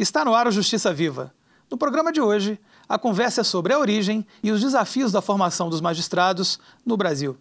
Está no ar o Justiça Viva. No programa de hoje, a conversa é sobre a origem e os desafios da formação dos magistrados no Brasil.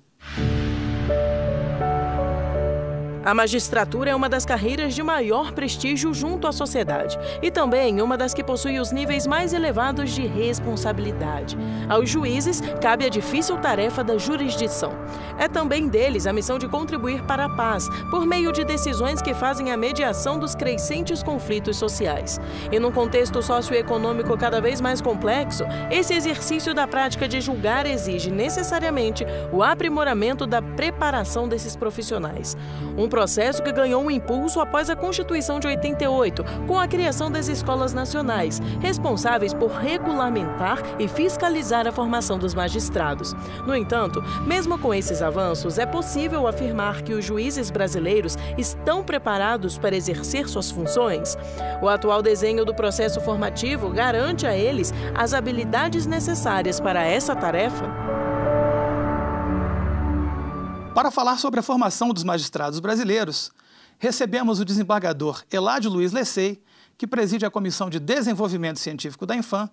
A magistratura é uma das carreiras de maior prestígio junto à sociedade e também uma das que possui os níveis mais elevados de responsabilidade. Aos juízes cabe a difícil tarefa da jurisdição. É também deles a missão de contribuir para a paz por meio de decisões que fazem a mediação dos crescentes conflitos sociais. E num contexto socioeconômico cada vez mais complexo, esse exercício da prática de julgar exige necessariamente o aprimoramento da preparação desses profissionais. Um processo que ganhou um impulso após a Constituição de 88, com a criação das escolas nacionais, responsáveis por regulamentar e fiscalizar a formação dos magistrados. No entanto, mesmo com esses avanços, é possível afirmar que os juízes brasileiros estão preparados para exercer suas funções? O atual desenho do processo formativo garante a eles as habilidades necessárias para essa tarefa? Para falar sobre a formação dos magistrados brasileiros, recebemos o desembargador Eládio Luiz Lessei, que preside a Comissão de Desenvolvimento Científico da Infam,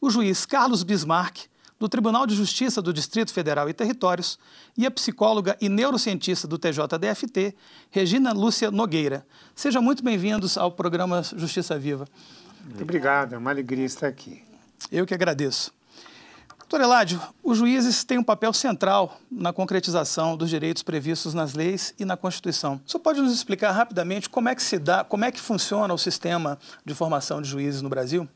o juiz Carlos Bismarck, do Tribunal de Justiça do Distrito Federal e Territórios, e a psicóloga e neurocientista do TJDFT, Regina Lúcia Nogueira. Sejam muito bem-vindos ao programa Justiça Viva. Muito obrigado, é uma alegria estar aqui. Eu que agradeço. Doutor Eládio, os juízes têm um papel central na concretização dos direitos previstos nas leis e na Constituição. Você pode nos explicar rapidamente como é que se dá, como é que funciona o sistema de formação de juízes no Brasil?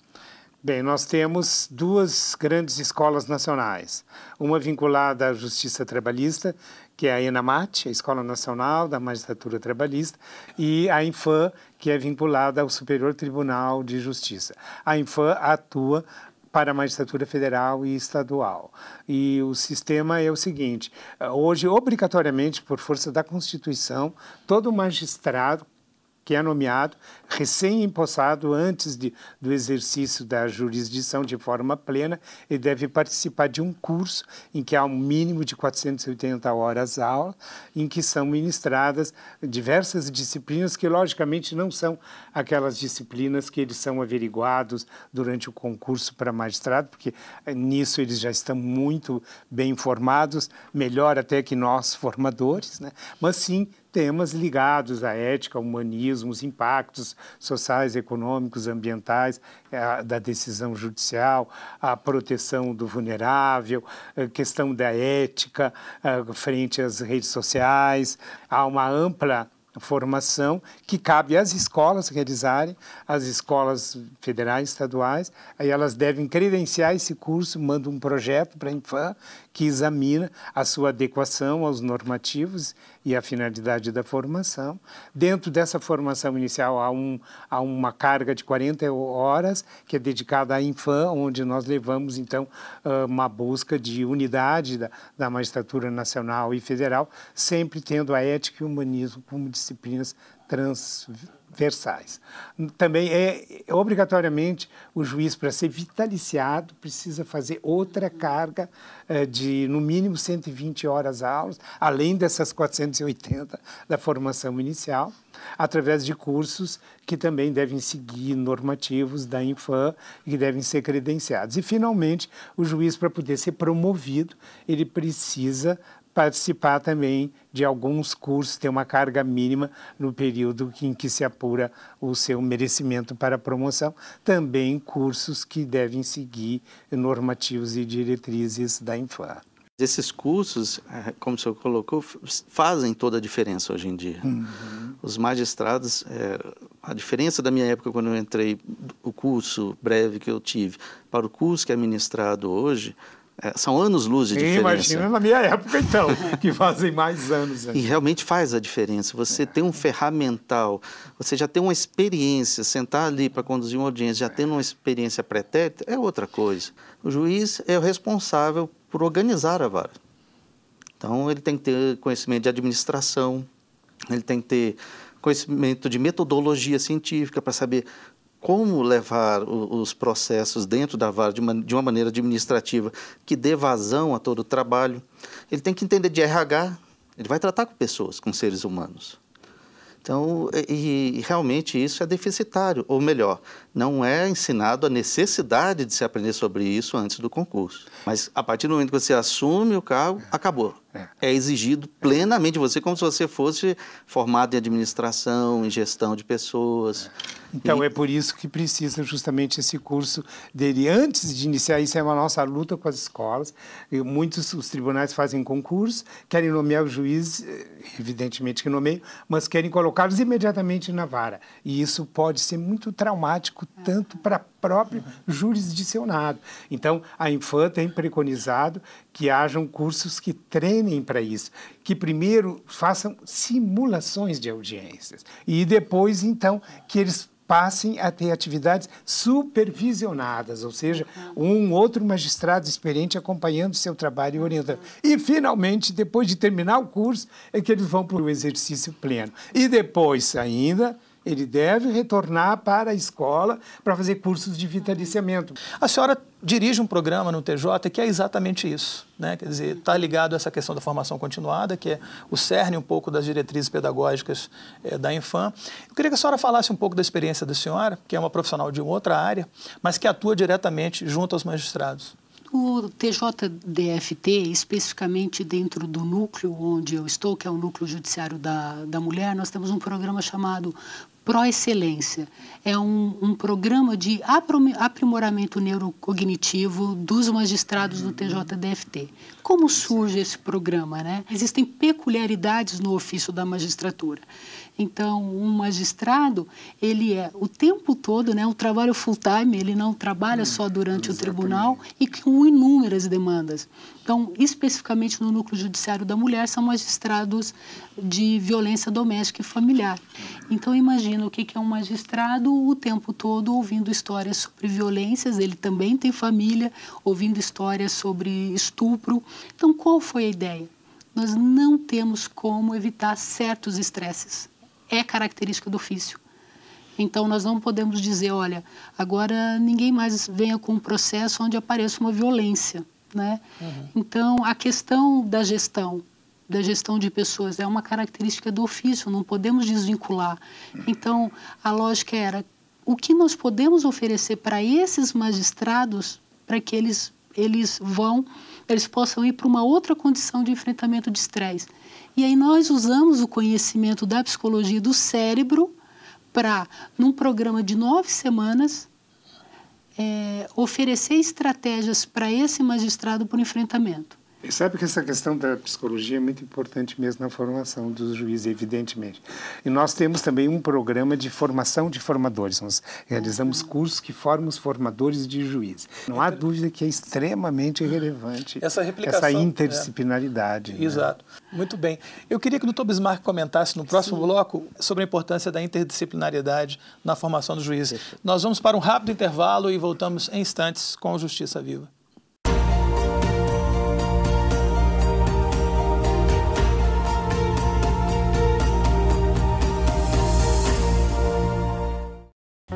Bem, nós temos duas grandes escolas nacionais. Uma vinculada à Justiça Trabalhista, que é a ENAMAT, a Escola Nacional da Magistratura Trabalhista, e a INFAM, que é vinculada ao Superior Tribunal de Justiça. A INFAM atua para a magistratura federal e estadual. E o sistema é o seguinte: eh, hoje, obrigatoriamente, por força da Constituição, todo magistrado que é nomeado, recém-empossado antes de, do exercício da jurisdição de forma plena, e deve participar de um curso em que há um mínimo de 480 horas aula, em que são ministradas diversas disciplinas que, logicamente, não são aquelas disciplinas que eles são averiguados durante o concurso para magistrado, porque eh, nisso eles já estão muito bem formados, melhor até que nós, formadores, né? mas sim temas ligados à ética, ao humanismo, os impactos sociais, econômicos, ambientais eh, da decisão judicial, a proteção do vulnerável, a eh, questão da ética eh, frente às redes sociais. Há uma ampla formação que cabe às escolas realizarem, às escolas federais, estaduais, aí elas devem credenciar esse curso, mandam um projeto para a Infam que examina a sua adequação aos normativos e à finalidade da formação. Dentro dessa formação inicial há, um, há uma carga de 40 horas que é dedicada à infância, onde nós levamos então ah, uma busca de unidade da, da magistratura nacional e federal, sempre tendo a ética e o humanismo como disciplinas transversais. Também é, é obrigatoriamente o juiz para ser vitaliciado precisa fazer outra carga eh, de no mínimo 120 horas aulas, além dessas 480 da formação inicial, através de cursos que também devem seguir normativos da Infam e devem ser credenciados. E finalmente, o juiz para poder ser promovido, ele precisa participar também de alguns cursos, ter uma carga mínima no período em que se apura o seu merecimento para promoção. Também cursos que devem seguir normativos e diretrizes da Infla. Esses cursos, é, como o senhor colocou, fazem toda a diferença hoje em dia. Uhum. Os magistrados, é, a diferença da minha época quando eu entrei, o curso breve que eu tive, para o curso que é ministrado hoje, é, são anos-luz de diferença. Imagina na minha época, então, que fazem mais anos. Né? E realmente faz a diferença. Você é. tem um ferramental, você já tem uma experiência, sentar ali para conduzir uma audiência, já é. tendo uma experiência pretérita, é outra coisa. O juiz é o responsável por organizar a vara. Então, ele tem que ter conhecimento de administração, ele tem que ter conhecimento de metodologia científica para saber como levar os processos dentro da vara de uma, de uma maneira administrativa que dê vazão a todo o trabalho. Ele tem que entender de RH, ele vai tratar com pessoas, com seres humanos. Então, e, e realmente isso é deficitário, ou melhor, não é ensinado a necessidade de se aprender sobre isso antes do concurso. Mas a partir do momento que você assume o cargo, é. acabou. É. é exigido plenamente de você, como se você fosse formado em administração, em gestão de pessoas. É. Então, e... é por isso que precisa justamente esse curso dele. Antes de iniciar, isso é uma nossa luta com as escolas. E muitos, os tribunais fazem concurso, querem nomear os juízes, eh, evidentemente que nomeiam, mas querem colocá-los imediatamente na vara. E isso pode ser muito traumático, tanto para próprio jurisdicionado. Então, a Infanta tem preconizado que hajam cursos que treinem para isso, que primeiro façam simulações de audiências e depois, então, que eles passem a ter atividades supervisionadas, ou seja, um outro magistrado experiente acompanhando seu trabalho e orientando. E, finalmente, depois de terminar o curso, é que eles vão para o exercício pleno. E depois ainda ele deve retornar para a escola para fazer cursos de vitaliciamento. A senhora dirige um programa no TJ que é exatamente isso, né? Quer dizer, está ligado a essa questão da formação continuada, que é o cerne um pouco das diretrizes pedagógicas é, da Infam. Eu queria que a senhora falasse um pouco da experiência da senhora, que é uma profissional de outra área, mas que atua diretamente junto aos magistrados. O TJDFT, especificamente dentro do núcleo onde eu estou, que é o núcleo judiciário da, da mulher, nós temos um programa chamado Pro Excelência. É um, um, programa de aprimoramento neurocognitivo dos magistrados do TJDFT. Como surge esse programa? Né? Existem peculiaridades no ofício da magistratura. Então, um magistrado, ele é o tempo todo, né, um trabalho full time, ele não trabalha hum, só durante o tribunal e com inúmeras demandas. Então, especificamente no núcleo judiciário da mulher, são magistrados de violência doméstica e familiar. Então, imagina o que é um magistrado o tempo todo ouvindo histórias sobre violências, ele também tem família, ouvindo histórias sobre estupro. Então, qual foi a ideia? Nós não temos como evitar certos estresses é característica do ofício. Então, nós não podemos dizer, olha, agora ninguém mais venha com um processo onde apareça uma violência. Né? Uhum. Então, a questão da gestão, da gestão de pessoas, é uma característica do ofício, não podemos desvincular. Então, a lógica era o que nós podemos oferecer para esses magistrados para que eles, eles vão, eles possam ir para uma outra condição de enfrentamento de estresse. E aí nós usamos o conhecimento da psicologia do cérebro para, num programa de nove semanas, é, oferecer estratégias para esse magistrado por enfrentamento. E sabe que essa questão da psicologia é muito importante mesmo na formação dos juízes, evidentemente. E nós temos também um programa de formação de formadores. Nós realizamos uhum. cursos que formam os formadores de juízes. Não há dúvida que é extremamente relevante essa, essa né? interdisciplinaridade. É. Né? Exato. Muito bem. Eu queria que o doutor Bismarck comentasse no próximo Sim. bloco sobre a importância da interdisciplinaridade na formação dos juízes. Nós vamos para um rápido intervalo e voltamos em instantes com Justiça Viva.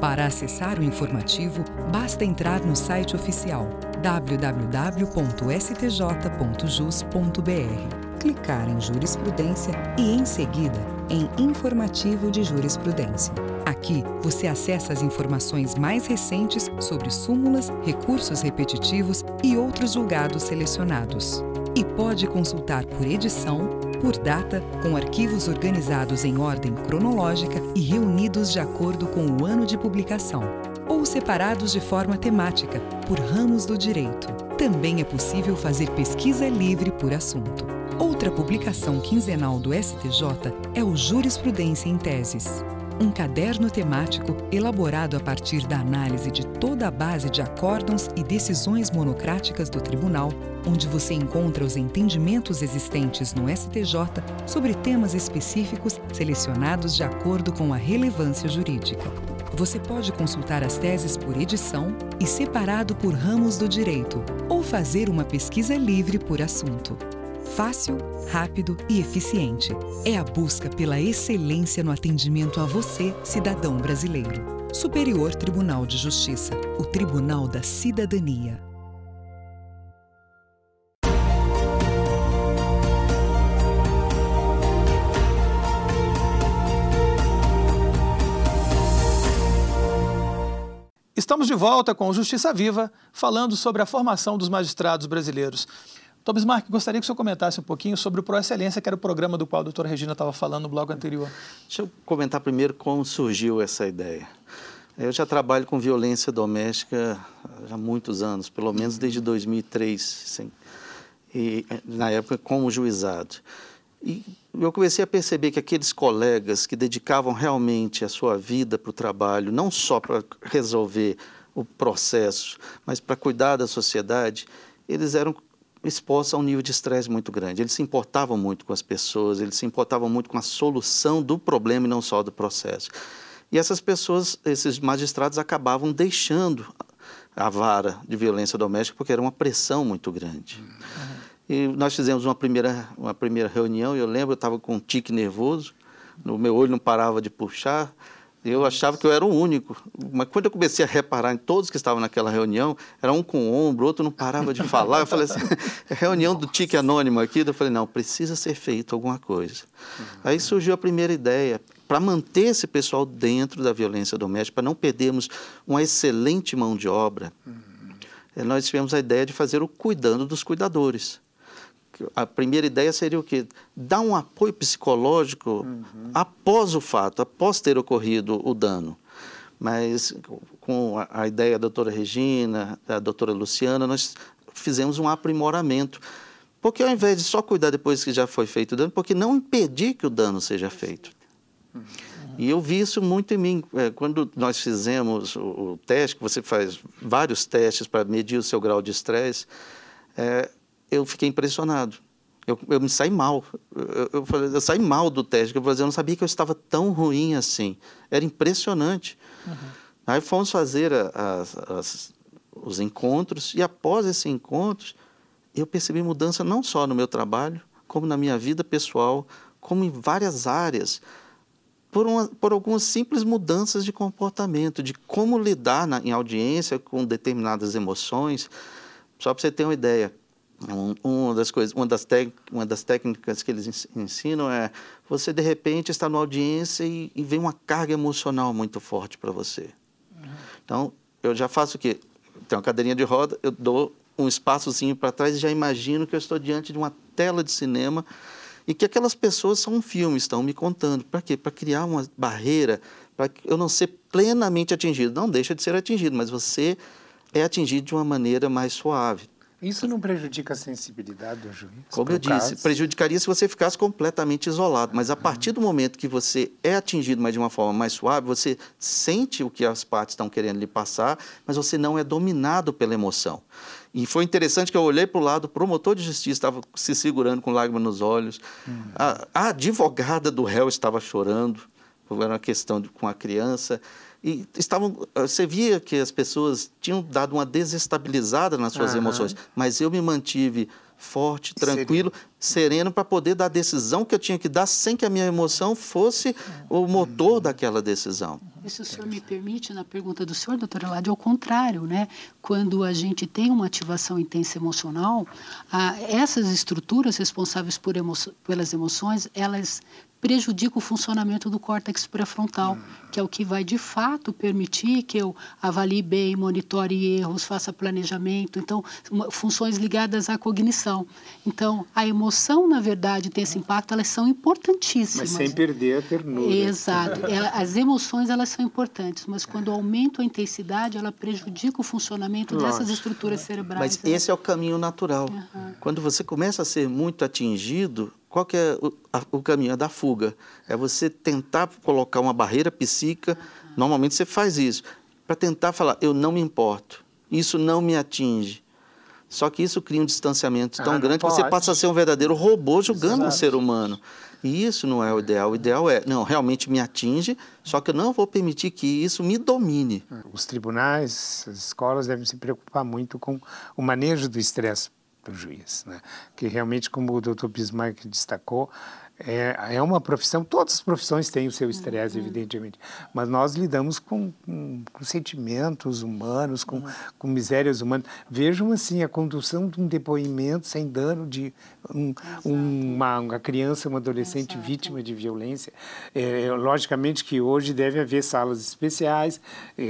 para acessar o informativo, basta entrar no site oficial www.stj.jus.br, clicar em Jurisprudência e, em seguida, em Informativo de Jurisprudência. Aqui você acessa as informações mais recentes sobre súmulas, recursos repetitivos e outros julgados selecionados. E pode consultar por edição por data, com arquivos organizados em ordem cronológica e reunidos de acordo com o ano de publicação, ou separados de forma temática, por ramos do direito. Também é possível fazer pesquisa livre por assunto. Outra publicação quinzenal do STJ é o Jurisprudência em Teses um caderno temático elaborado a partir da análise de toda a base de acórdãos e decisões monocráticas do Tribunal onde você encontra os entendimentos existentes no STJ sobre temas específicos selecionados de acordo com a relevância jurídica. Você pode consultar as teses por edição e separado por ramos do direito, ou fazer uma pesquisa livre por assunto. Fácil, rápido e eficiente. É a busca pela excelência no atendimento a você, cidadão brasileiro. Superior Tribunal de Justiça, o Tribunal da Cidadania. Estamos de volta com Justiça Viva, falando sobre a formação dos magistrados brasileiros. Thomas Mark, gostaria que o senhor comentasse um pouquinho sobre o Pro Excelência, que era o programa do qual a doutora Regina estava falando no bloco anterior. Deixa eu comentar primeiro como surgiu essa ideia. Eu já trabalho com violência doméstica há muitos anos, pelo menos desde 2003, sim. E, na época como juizado. E eu comecei a perceber que aqueles colegas que dedicavam realmente a sua vida para o trabalho, não só para resolver o processo, mas para cuidar da sociedade, eles eram expostos a um nível de estresse muito grande. Eles se importavam muito com as pessoas, eles se importavam muito com a solução do problema e não só do processo. E essas pessoas, esses magistrados, acabavam deixando a vara de violência doméstica porque era uma pressão muito grande. Uhum. E nós fizemos uma primeira, uma primeira reunião, eu lembro, eu estava com um tique nervoso, no meu olho não parava de puxar, eu achava que eu era o único. Mas quando eu comecei a reparar em todos que estavam naquela reunião, era um com o ombro, outro não parava de falar. Eu falei assim, reunião do tique anônimo aqui. Eu falei, não, precisa ser feito alguma coisa. Uhum. Aí surgiu a primeira ideia, para manter esse pessoal dentro da violência doméstica, para não perdermos uma excelente mão de obra. Uhum. Eh, nós tivemos a ideia de fazer o Cuidando dos Cuidadores a primeira ideia seria o quê? Dar um apoio psicológico uhum. após o fato, após ter ocorrido o dano. Mas com a, ideia da doutora Regina, da doutora Luciana, nós fizemos um aprimoramento. Porque ao invés de só cuidar depois que já foi feito o dano, porque não impedir que o dano seja feito. Uhum. E eu vi isso muito em mim. É, quando nós fizemos o, teste, que você faz vários testes para medir o seu grau de estresse, é, eu fiquei impressionado. Eu, eu me saí mal. Eu, eu, eu saí mal do teste. Eu, falei, eu não sabia que eu estava tão ruim assim. Era impressionante. Uhum. Aí fomos fazer as, os encontros e após esses encontros eu percebi mudança não só no meu trabalho, como na minha vida pessoal, como em várias áreas, por, uma, por algumas simples mudanças de comportamento, de como lidar na, em audiência com determinadas emoções. Só para você ter uma ideia, uma das coisas, uma das, tec, uma das técnicas que eles ensinam é você de repente está numa audiência e, e vem uma carga emocional muito forte para você. Uhum. Então eu já faço o quê? Tem uma cadeirinha de roda, eu dou um espaçozinho para trás e já imagino que eu estou diante de uma tela de cinema e que aquelas pessoas são um filme, estão me contando. Para quê? Para criar uma barreira para eu não ser plenamente atingido. Não deixa de ser atingido, mas você é atingido de uma maneira mais suave. Isso não prejudica a sensibilidade do juiz? Como eu disse, caso? prejudicaria se você ficasse completamente isolado. Mas a uhum. partir do momento que você é atingido, mas de uma forma mais suave, você sente o que as partes estão querendo lhe passar, mas você não é dominado pela emoção. E foi interessante que eu olhei para o lado, o promotor de justiça estava se segurando com lágrimas nos olhos, uhum. a, a, advogada do réu estava chorando, era uma questão de, com a criança e estavam, ah, você via que as pessoas tinham dado uma desestabilizada nas suas uhum. emoções, mas eu me mantive forte, tranquilo, sereno para poder dar a decisão que eu tinha que dar sem que a minha emoção fosse o motor daquela decisão. E se o senhor me permite, na pergunta do senhor, doutora Lade, ao contrário, né? Quando a gente tem uma ativação intensa emocional, a, essas estruturas responsáveis por emo, pelas emoções, elas prejudicam o funcionamento do córtex pré-frontal, que é o que vai de fato permitir que eu avalie bem, monitore erros, faça planejamento, então funções ligadas à cognição. Então, a emoção emoção, na verdade, tem esse impacto, elas são importantíssimas. Mas sem perder a ternura. Exato. Ela, as emoções, elas são importantes, mas quando aumenta a intensidade, ela prejudica o funcionamento dessas estruturas cerebrais. Mas né? esse é o caminho natural. Uhum. Quando você começa a ser muito atingido, qual que é o, a, o caminho? É da fuga. É você tentar colocar uma barreira psíquica, uhum. normalmente você faz isso, para tentar falar, eu não me importo, isso não me atinge só que isso cria um distanciamento tão ah, grande que você passa a ser um verdadeiro robô julgando Exato. um ser humano. E isso não é o ideal. O ideal é, não, realmente me atinge, só que eu não vou permitir que isso me domine. Os tribunais, as escolas devem se preocupar muito com o manejo do estresse para juiz, né? que realmente, como o doutor Bismarck destacou, é, é uma profissão, todas as profissões têm o seu estresse, uhum. evidentemente, mas nós lidamos com, com, com sentimentos humanos, com, uhum. com misérias humanas. Vejam assim, a condução de um depoimento sem dano de um, uma, uma, criança, uma adolescente Exato. vítima de violência. É, é logicamente que hoje deve haver salas especiais,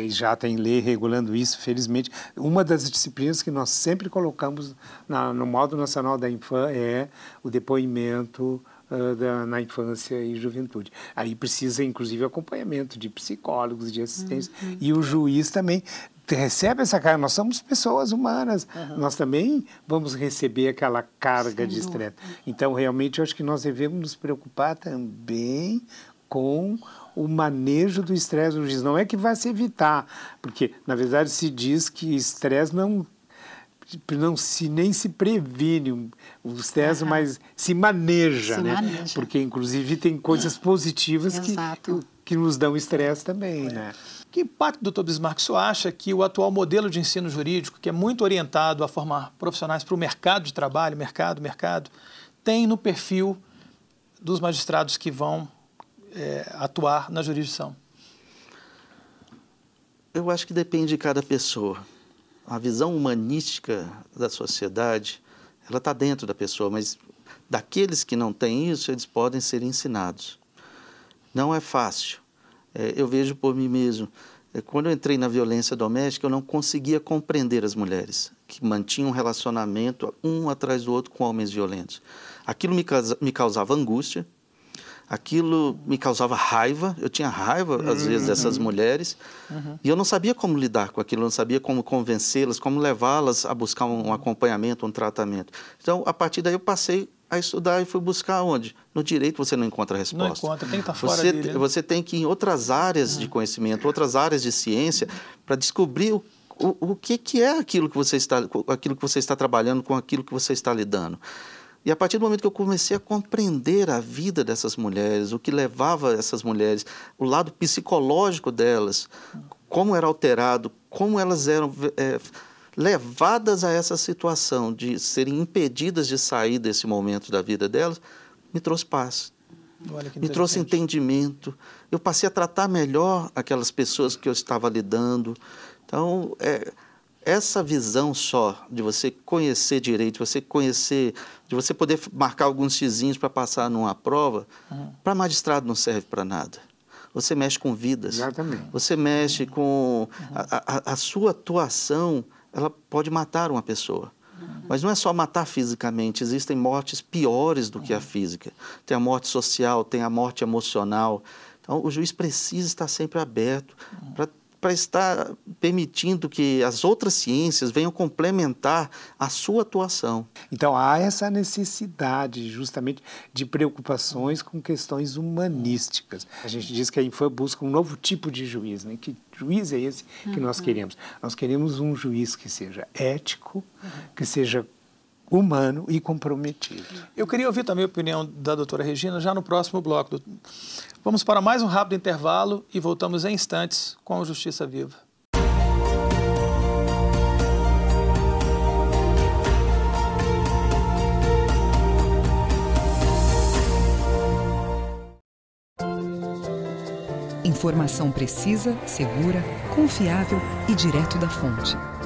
já tem lei regulando isso, felizmente. Uma das disciplinas que nós sempre colocamos na, no modo nacional da infância é o depoimento ah, da, na infância e juventude. Aí precisa, inclusive, acompanhamento de psicólogos, de assistência, uhum. e o juiz também recebe essa carga. Nós somos pessoas humanas, uhum. nós também vamos receber aquela carga de estresse. Então, realmente, eu acho que nós devemos nos preocupar também com o manejo do estresse O juiz. Não é que vai se evitar, porque, na verdade, se diz que estresse não Tipo, não se nem se previne os testes, uhum. mas se maneja, se né? Maneja. Porque inclusive tem coisas positivas que, que nos dão estresse também, é. né? Que impacto, doutor Bismarck, o acha que o atual modelo de ensino jurídico, que é muito orientado a formar profissionais para o mercado de trabalho, mercado, mercado, tem no perfil dos magistrados que vão é, atuar na jurisdição? Eu acho que depende de cada pessoa a visão humanística da sociedade, ela está dentro da pessoa, mas daqueles que não têm isso, eles podem ser ensinados. Não é fácil. É, eu vejo por mim mesmo. É, quando eu entrei na violência doméstica, eu não conseguia compreender as mulheres que mantinham um relacionamento um atrás do outro com homens violentos. Aquilo me, me causava angústia, aquilo me causava raiva. Eu tinha raiva, uhum. às hum, vezes, dessas hum. mulheres. Uhum. E eu não sabia como lidar com aquilo, não sabia como convencê-las, como levá-las a buscar um, acompanhamento, um tratamento. Então, a partir daí, eu passei a estudar e fui buscar onde? No direito você não encontra resposta. Não encontra, tem que estar tá fora você, dele. Né? Você tem que ir em outras áreas uhum. de ah. conhecimento, outras áreas de ciência, para descobrir o o, o que, que é aquilo que você está aquilo que você está trabalhando com aquilo que você está lidando e a partir do momento que eu comecei a compreender a vida dessas mulheres, o que levava essas mulheres, o lado psicológico delas, como era alterado, como elas eram é, levadas a essa situação de serem impedidas de sair desse momento da vida delas, me trouxe paz. Me trouxe entendimento. Eu passei a tratar melhor aquelas pessoas que eu estava lidando. Então, é, essa visão só de você conhecer direito, de você conhecer, de você poder marcar alguns xizinhos para passar numa prova, uhum. para magistrado não serve para nada. Você mexe com vidas. Exatamente. Você mexe uhum. com a, a, a, sua atuação, ela pode matar uma pessoa. Uhum. Mas não é só matar fisicamente, existem mortes piores do que a é. física. Tem a morte social, tem a morte emocional. Então, o juiz precisa estar sempre aberto para para estar permitindo que as outras ciências venham complementar a sua atuação. Então há essa necessidade justamente de preocupações com questões humanísticas. A gente diz que a Infam busca um novo tipo de juiz, né? Que juiz é esse que uhum. nós queremos? Nós queremos um juiz que seja ético, uhum. que seja humano e comprometido. Eu queria ouvir também a opinião da doutora Regina já no próximo bloco. Vamos para mais um rápido intervalo e voltamos em instantes com a Justiça Viva. Informação precisa, segura, confiável e direto da fonte.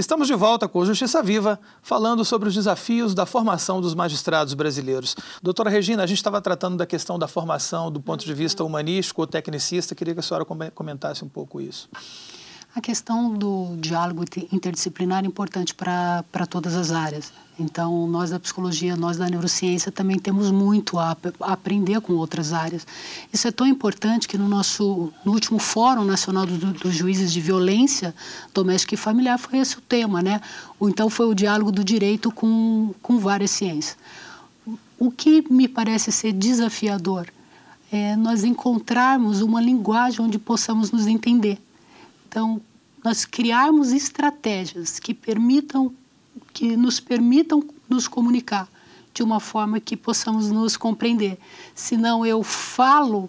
Estamos de volta com Justiça Viva, falando sobre os desafios da formação dos magistrados brasileiros. Doutora Regina, a gente estava tratando da questão da formação do ponto de vista humanístico ou tecnicista, queria que a senhora comentasse um pouco isso. A questão do diálogo interdisciplinar é importante para todas as áreas. Então, nós da psicologia, nós da neurociência também temos muito a, a aprender com outras áreas. Isso é tão importante que no nosso no último Fórum Nacional dos do, Juízes de Violência Doméstica e Familiar foi esse o tema, né? Ou então foi o diálogo do direito com, com várias ciências. O que me parece ser desafiador é nós encontrarmos uma linguagem onde possamos nos entender. Então, nós criarmos estratégias que permitam que nos permitam nos comunicar de uma forma que possamos nos compreender. Senão eu falo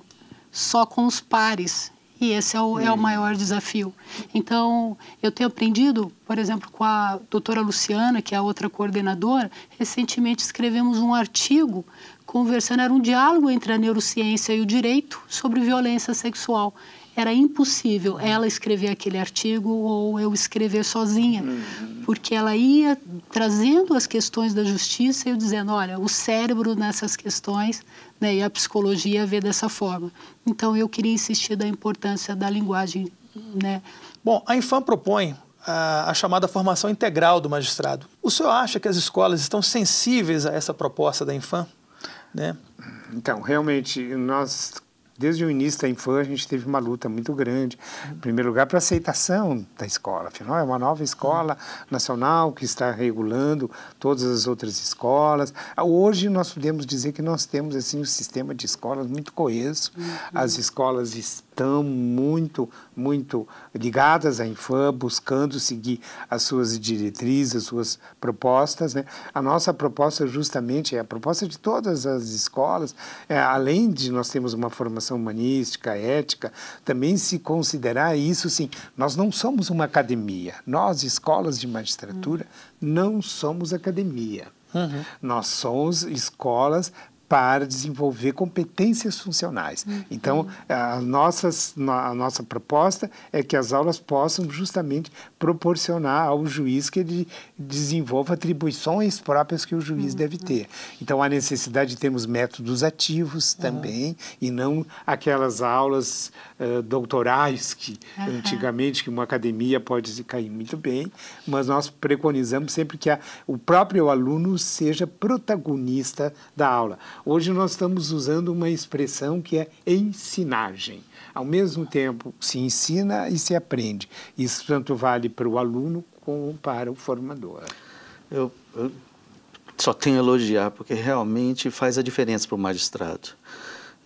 só com os pares e esse é o, é o hum. maior desafio. Então, eu tenho aprendido, por exemplo, com a doutora Luciana, que é a outra coordenadora, recentemente escrevemos um artigo conversando, era um diálogo entre a neurociência e o direito sobre violência sexual era impossível ela escrever aquele artigo ou eu escrever sozinha, uhum. porque ela ia trazendo as questões da justiça e eu dizendo, olha, o cérebro nessas questões né, e a psicologia vê dessa forma. Então eu queria insistir da importância da linguagem. Né? Bom, a Infam propõe a, a, chamada formação integral do magistrado. O senhor acha que as escolas estão sensíveis a essa proposta da Infam? Né? Então, realmente, nós desde o início da infância, a gente teve uma luta muito grande, em primeiro lugar, para a aceitação da escola. Afinal, é uma nova escola nacional que está regulando todas as outras escolas. Hoje, nós podemos dizer que nós temos assim, um sistema de escolas muito coeso. Uhum. As escolas estão muito, muito ligadas à Infam, buscando seguir as suas diretrizes, as suas propostas. Né? A nossa proposta justamente é a proposta de todas as escolas, é, além de nós termos uma formação humanística, ética, também se considerar isso, sim, nós não somos uma academia, nós, escolas de magistratura, uhum. não somos academia. Uhum. Nós somos escolas para desenvolver competências funcionais. Uhum. Então, a, nossas, a nossa proposta é que as aulas possam justamente proporcionar ao juiz que ele desenvolva atribuições próprias que o juiz uhum. deve ter. Então, há necessidade de termos métodos ativos também uhum. e não aquelas aulas uh, doutorais que antigamente que uma academia pode cair muito bem, mas nós preconizamos sempre que a, o próprio aluno seja protagonista da aula. Hoje nós estamos usando uma expressão que é ensinagem. Ao mesmo tempo, se ensina e se aprende. Isso tanto vale para o aluno como para o formador. Eu, eu só tenho a elogiar, porque realmente faz a diferença para o magistrado.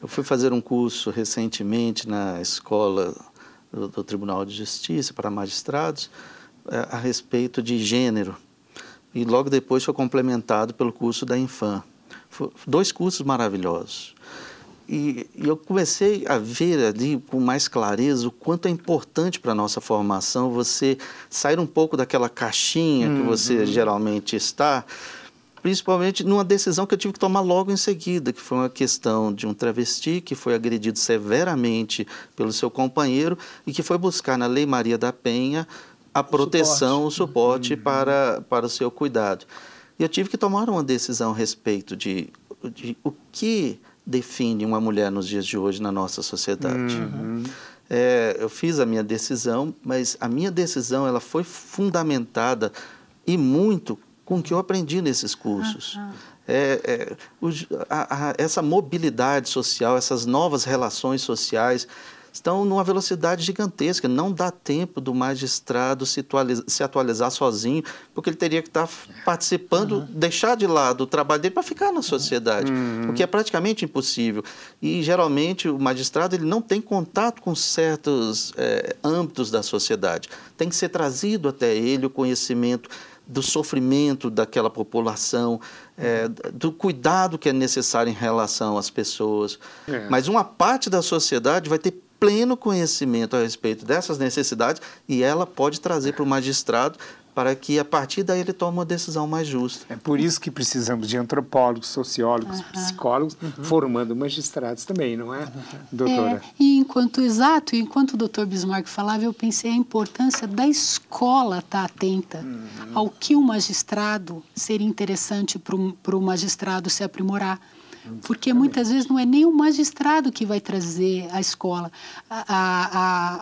Eu fui fazer um curso recentemente na escola do, do Tribunal de Justiça para magistrados a, é, a respeito de gênero. E logo depois foi complementado pelo curso da Infam dois cursos maravilhosos. E, e, eu comecei a ver ali com mais clareza o quanto é importante para a nossa formação você sair um pouco daquela caixinha uhum. que você uhum. geralmente está, principalmente numa decisão que eu tive que tomar logo em seguida, que foi uma questão de um travesti que foi agredido severamente pelo seu companheiro e que foi buscar na Lei Maria da Penha a proteção, o suporte, o suporte uhum. para, para o seu cuidado. E eu tive que tomar uma decisão a respeito de, de o que define uma mulher nos dias de hoje na nossa sociedade. Uhum. É, eu fiz a minha decisão, mas a minha decisão ela foi fundamentada e muito com o que eu aprendi nesses cursos. Uhum. É, é, o, a, a, essa mobilidade social, essas novas relações sociais, estão numa velocidade gigantesca. Não dá tempo do magistrado se atualizar, se atualizar sozinho, porque ele teria que estar participando, uhum. deixar de lado o trabalho dele para ficar na sociedade, uhum. o que é praticamente impossível. E geralmente o magistrado ele não tem contato com certos é, âmbitos da sociedade. Tem que ser trazido até ele o conhecimento do sofrimento daquela população, é, do cuidado que é necessário em relação às pessoas. É. Mas uma parte da sociedade vai ter pleno conhecimento a respeito dessas necessidades e ela pode trazer para o magistrado para que a partir daí ele tome uma decisão mais justa. É por isso que precisamos de antropólogos, sociólogos, uhum. psicólogos, uhum. formando magistrados também, não é, uhum. doutora? É, e enquanto exato, enquanto o doutor Bismarck falava, eu pensei a importância da escola estar tá atenta uhum. ao que o magistrado seria interessante para o magistrado se aprimorar porque muitas vezes não é nem o magistrado que vai trazer à escola a,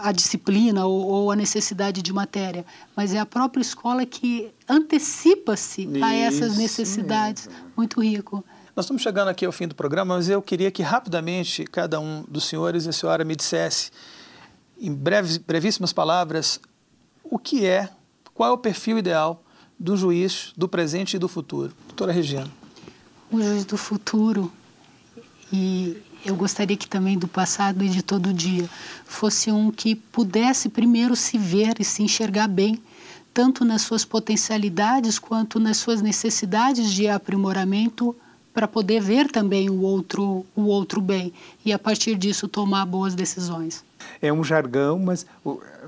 a, a disciplina ou, ou, a necessidade de matéria, mas é a própria escola que antecipa-se a essas necessidades. Mesmo. Muito rico. Nós estamos chegando aqui ao fim do programa, mas eu queria que rapidamente cada um dos senhores e a senhora me dissesse, em breves, brevíssimas palavras, o que é, qual é o perfil ideal do juiz do presente e do futuro. Doutora Regina um juiz do futuro e eu gostaria que também do passado e de todo dia fosse um que pudesse primeiro se ver e se enxergar bem, tanto nas suas potencialidades quanto nas suas necessidades de aprimoramento para poder ver também o outro, o outro bem e a partir disso tomar boas decisões. É um jargão, mas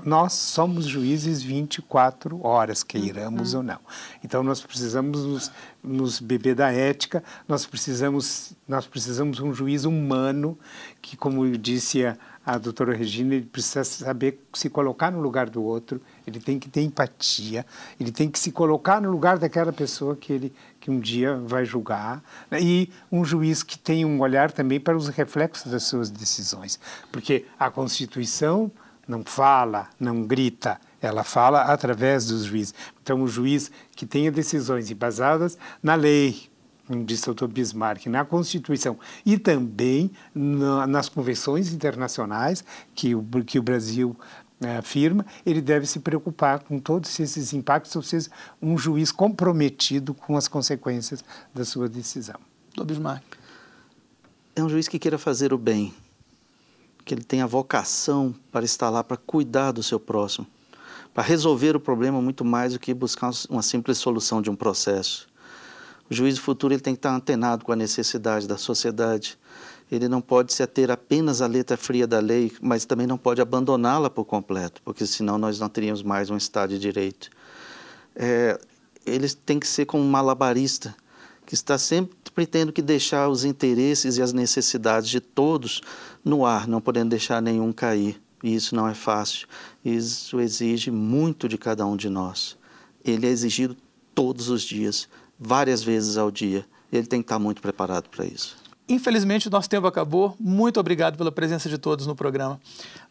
nós somos juízes 24 horas, queiramos uhum. ou não. Então nós precisamos nos, nos beber da ética, nós precisamos nós precisamos um juiz humano que, como disse a, a doutora Regina, ele precisa saber se colocar no lugar do outro ele tem que ter empatia, ele tem que se colocar no lugar daquela pessoa que ele que um dia vai julgar, né? e um juiz que tem um olhar também para os reflexos das suas decisões, porque a Constituição não fala, não grita, ela fala através dos juízes. Então, o juiz que tenha decisões embasadas na lei, disse o Dr. Bismarck, na Constituição e também na, nas convenções internacionais que o, que o Brasil né, firma, ele deve se preocupar com todos esses impactos, ou seja, um juiz comprometido com as consequências da sua decisão. Do Bismarck. É um juiz que queira fazer o bem, que ele tenha vocação para estar lá, para cuidar do seu próximo, para resolver o problema muito mais do que buscar uma simples solução de um processo. O juiz do futuro ele tem que estar antenado com a necessidade da sociedade, ele não pode se ater apenas à letra fria da lei, mas também não pode abandoná-la por completo, porque senão nós não teríamos mais um Estado de Direito. É, ele tem que ser como um malabarista, que está sempre tendo que deixar os interesses e as necessidades de todos no ar, não podendo deixar nenhum cair. E isso não é fácil. Isso exige muito de cada um de nós. Ele é exigido todos os dias, várias vezes ao dia. Ele tem que estar muito preparado para isso. Infelizmente, o nosso tempo acabou. Muito obrigado pela presença de todos no programa.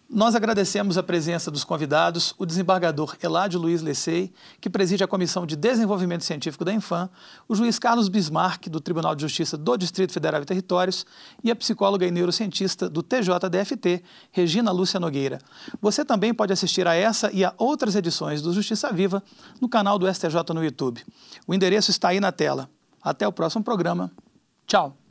Nós agradecemos a presença dos convidados, o desembargador Eládio Luiz Lessei, que preside a Comissão de Desenvolvimento Científico da Infam, o juiz Carlos Bismarck, do Tribunal de Justiça do Distrito Federal e Territórios, e a psicóloga e neurocientista do TJDFT, Regina Lúcia Nogueira. Você também pode assistir a essa e a outras edições do Justiça Viva no canal do STJ no YouTube. O endereço está aí na tela. Até o próximo programa. Tchau!